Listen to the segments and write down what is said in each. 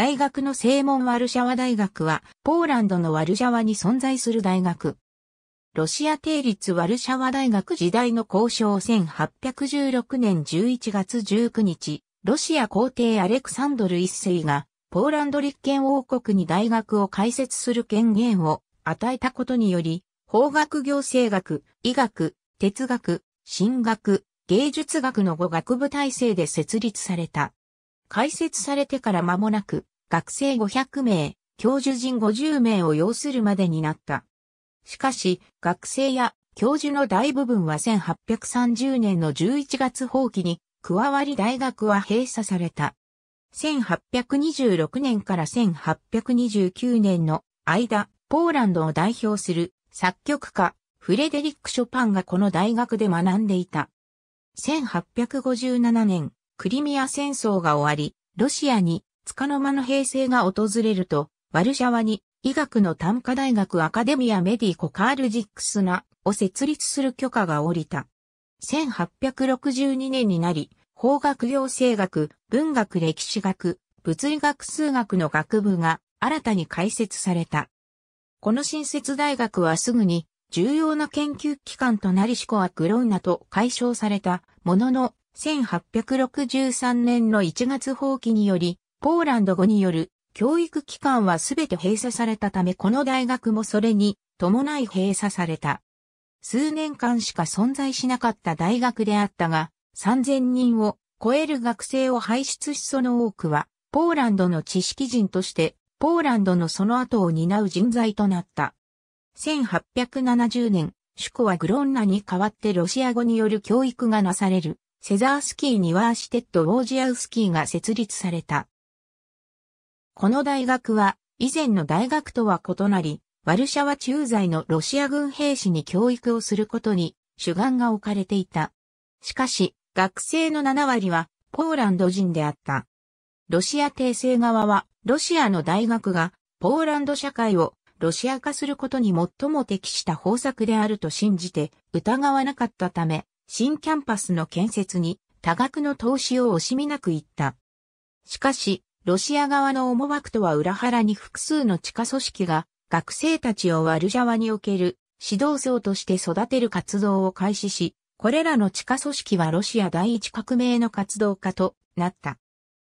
大学の正門ワルシャワ大学は、ポーランドのワルシャワに存在する大学。ロシア定立ワルシャワ大学時代の交渉1816年11月19日、ロシア皇帝アレクサンドル一世が、ポーランド立憲王国に大学を開設する権限を与えたことにより、法学行政学、医学、哲学、神学、芸術学の語学部体制で設立された。開設されてから間もなく、学生500名、教授陣50名を要するまでになった。しかし、学生や教授の大部分は1830年の11月放棄に加わり大学は閉鎖された。1826年から1829年の間、ポーランドを代表する作曲家、フレデリック・ショパンがこの大学で学んでいた。1857年、クリミア戦争が終わり、ロシアに束の間の平成が訪れると、ワルシャワに医学の短科大学アカデミアメディコカールジックスナを設立する許可が下りた。1862年になり、法学行政学、文学歴史学、物理学数学の学部が新たに開設された。この新設大学はすぐに重要な研究機関となりシコはグローナと解消されたものの1863年の1月放棄によりポーランド語による教育機関はすべて閉鎖されたためこの大学もそれに伴い閉鎖された。数年間しか存在しなかった大学であったが、3000人を超える学生を輩出しその多くは、ポーランドの知識人として、ポーランドのその後を担う人材となった。1870年、ュコはグロンナに代わってロシア語による教育がなされる、セザースキー・ニワーシテッド・ウォージアウスキーが設立された。この大学は以前の大学とは異なり、ワルシャワ駐在のロシア軍兵士に教育をすることに主眼が置かれていた。しかし、学生の7割はポーランド人であった。ロシア帝政側は、ロシアの大学がポーランド社会をロシア化することに最も適した方策であると信じて疑わなかったため、新キャンパスの建設に多額の投資を惜しみなく言った。しかし、ロシア側の思惑とは裏腹に複数の地下組織が学生たちをワルジャワにおける指導層として育てる活動を開始し、これらの地下組織はロシア第一革命の活動家となった。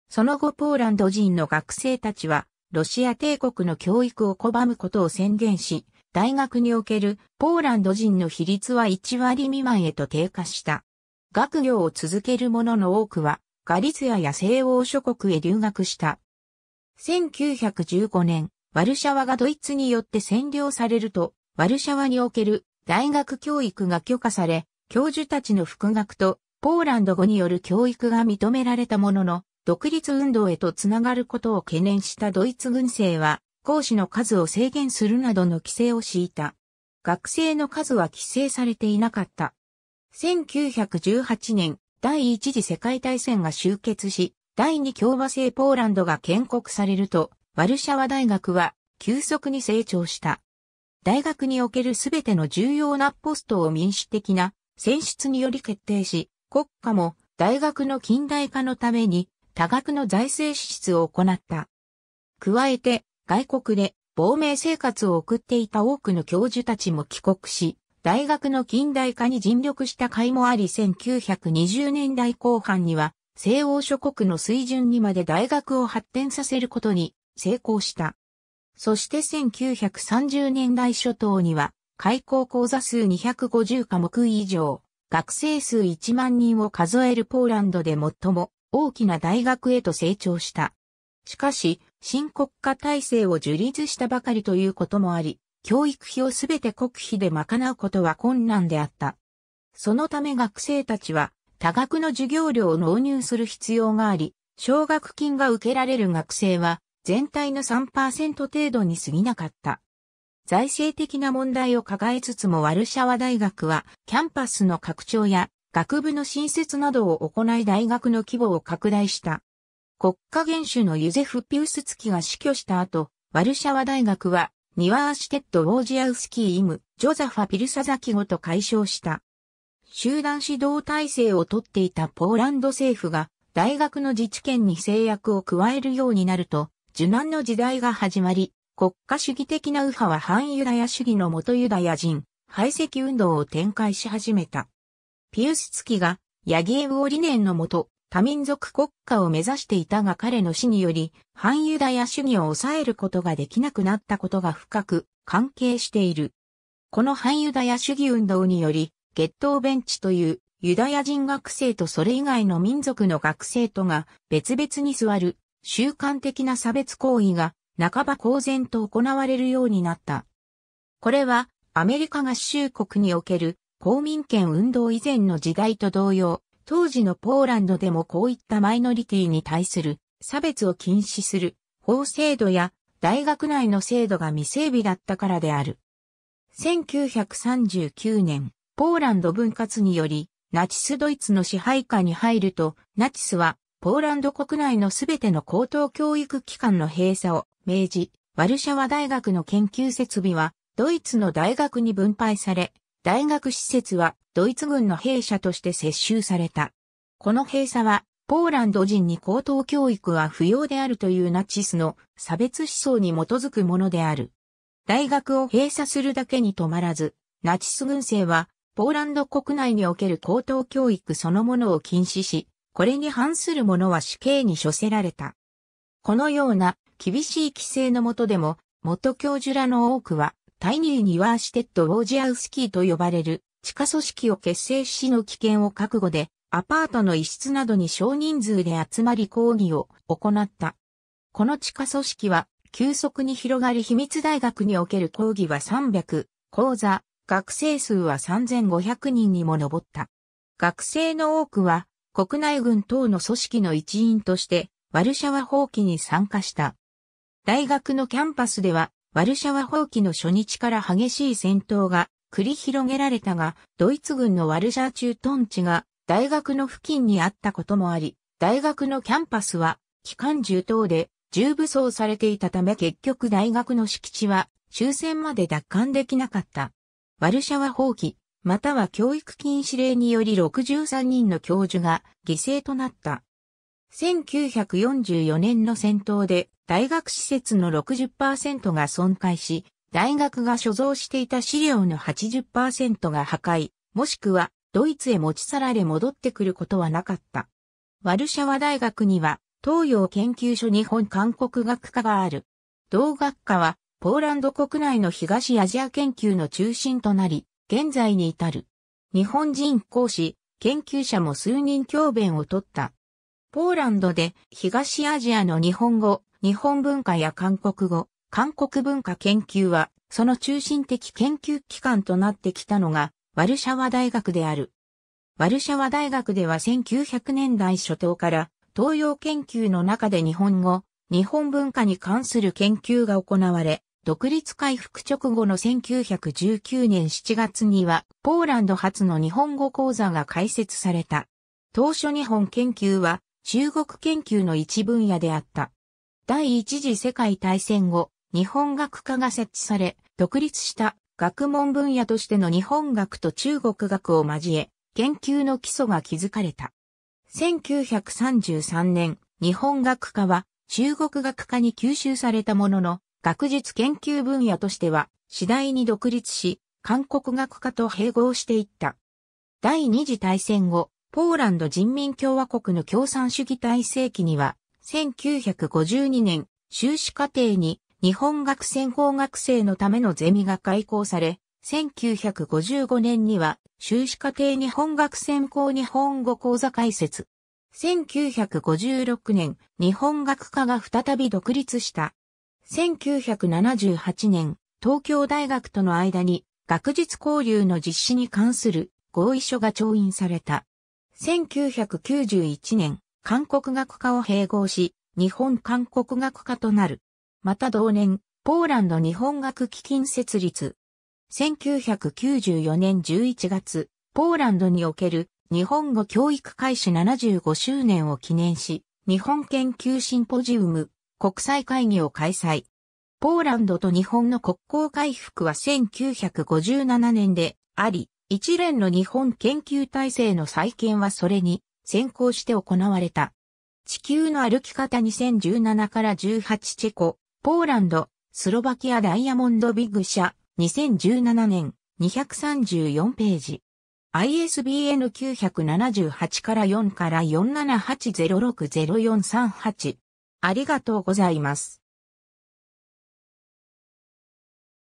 その後ポーランド人の学生たちは、ロシア帝国の教育を拒むことを宣言し、大学におけるポーランド人の比率は1割未満へと低下した。学業を続ける者の多くはガリツヤアや西欧諸国へ留学した。1915年、ワルシャワがドイツによって占領されると、ワルシャワにおける大学教育が許可され、教授たちの復学とポーランド語による教育が認められたものの、独立運動へとつながることを懸念したドイツ軍政は、講師の数を制限するなどの規制を敷いた。学生の数は規制されていなかった。1918年、第一次世界大戦が終結し、第二共和制ポーランドが建国されると、ワルシャワ大学は急速に成長した。大学におけるすべての重要なポストを民主的な選出により決定し、国家も大学の近代化のために多額の財政支出を行った。加えて、外国で亡命生活を送っていた多くの教授たちも帰国し、大学の近代化に尽力した甲斐もあり1920年代後半には西欧諸国の水準にまで大学を発展させることに成功した。そして1930年代初頭には開校講座数250科目以上、学生数1万人を数えるポーランドで最も大きな大学へと成長した。しかし、新国家体制を樹立したばかりということもあり、教育費をすべて国費で賄うことは困難であった。そのため学生たちは多額の授業料を納入する必要があり、奨学金が受けられる学生は全体の3%程度に過ぎなかった。財政的な問題を抱えつつもワルシャワ大学はキャンパスの拡張や学部の新設などを行い大学の規模を拡大した。国家元首のユゼフ・ピウスツキが死去した後、ワルシャワ大学はニワーシテッド・ウォージアウスキー・イム、ジョザファ・ピルサザキ語と解消した。集団指導体制をとっていたポーランド政府が、大学の自治権に制約を加えるようになると、受難の時代が始まり、国家主義的な右派は反ユダヤ主義の元ユダヤ人、排斥運動を展開し始めた。ピウスツキが、ヤギエウオ理念のもと、多民族国家を目指していたが彼の死により、反ユダヤ主義を抑えることができなくなったことが深く関係している。この反ユダヤ主義運動により、ゲットーベンチというユダヤ人学生とそれ以外の民族の学生とが別々に座る習慣的な差別行為が半ば公然と行われるようになった。これはアメリカ合衆国における公民権運動以前の時代と同様、当時のポーランドでもこういったマイノリティに対する差別を禁止する法制度や大学内の制度が未整備だったからである。1939年、ポーランド分割により、ナチスドイツの支配下に入ると、ナチスは、ポーランド国内のすべての高等教育機関の閉鎖を命じ、ワルシャワ大学の研究設備は、ドイツの大学に分配され、大学施設はドイツ軍の兵舎として接収された。この閉鎖は、ポーランド人に高等教育は不要であるというナチスの差別思想に基づくものである。大学を閉鎖するだけに止まらず、ナチス軍政は、ポーランド国内における高等教育そのものを禁止し、これに反する者は死刑に処せられた。このような厳しい規制のもとでも、元教授らの多くはタイニー・ニワーシテッド・ウォージアウスキーと呼ばれる地下組織を結成しの危険を覚悟で、アパートの一室などに少人数で集まり抗議を行った。この地下組織は、急速に広がり秘密大学における講義は300、講座、学生数は3500人にも上った。学生の多くは、国内軍等の組織の一員として、ワルシャワ放棄に参加した。大学のキャンパスでは、ワルシャワ放棄の初日から激しい戦闘が繰り広げられたが、ドイツ軍のワルシャー駐屯地が大学の付近にあったこともあり、大学のキャンパスは機関銃等で重武装されていたため結局大学の敷地は終戦まで奪還できなかった。ワルシャワ放棄、または教育禁止令により63人の教授が犠牲となった。1944年の戦闘で大学施設の60%が損壊し、大学が所蔵していた資料の80%が破壊、もしくはドイツへ持ち去られ戻ってくることはなかった。ワルシャワ大学には東洋研究所日本韓国学科がある。同学科はポーランド国内の東アジア研究の中心となり、現在に至る。日本人講師、研究者も数人教鞭を取った。ポーランドで東アジアの日本語、日本文化や韓国語、韓国文化研究は、その中心的研究機関となってきたのが、ワルシャワ大学である。ワルシャワ大学では1900年代初頭から東洋研究の中で日本語、日本文化に関する研究が行われ、独立回復直後の1919年7月にはポーランド初の日本語講座が開設された。当初日本研究は中国研究の一分野であった。第一次世界大戦後、日本学科が設置され、独立した学問分野としての日本学と中国学を交え、研究の基礎が築かれた。1933年、日本学科は中国学科に吸収されたものの、学術研究分野としては次第に独立し、韓国学科と併合していった。第二次大戦後、ポーランド人民共和国の共産主義体制期には、1952年、修士課程に日本学専攻学生のためのゼミが開講され、1955年には修士課程日本学専攻日本語講座開設。1956年、日本学科が再び独立した。1978年、東京大学との間に学術交流の実施に関する合意書が調印された。1991年、韓国学科を併合し、日本韓国学科となる。また同年、ポーランド日本学基金設立。1994年11月、ポーランドにおける日本語教育開始75周年を記念し、日本研究シンポジウム国際会議を開催。ポーランドと日本の国交回復は1957年であり、一連の日本研究体制の再建はそれに先行して行われた。地球の歩き方2017から18チェコ、ポーランド、スロバキアダイヤモンドビッグ社2017年234ページ。ISBN 978から4から4 7 8 0 6 0 4 3 8ありがとうございます。